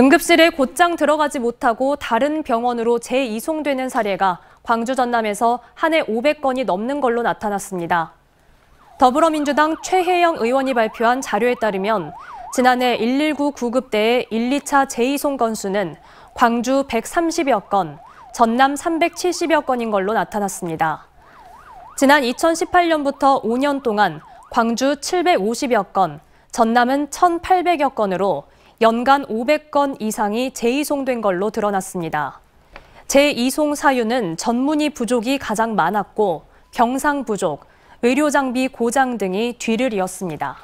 응급실에 곧장 들어가지 못하고 다른 병원으로 재이송되는 사례가 광주 전남에서 한 해 500건이 넘는 걸로 나타났습니다. 더불어민주당 최혜영 의원이 발표한 자료에 따르면 지난해 119 구급대의 1, 2차 재이송 건수는 광주 130여 건, 전남 370여 건인 걸로 나타났습니다. 지난 2018년부터 5년 동안 광주 750여 건, 전남은 1,800여 건으로 연간 500건 이상이 재이송된 걸로 드러났습니다. 재이송 사유는 전문의 부족이 가장 많았고 경상 부족, 의료 장비 고장 등이 뒤를 이었습니다.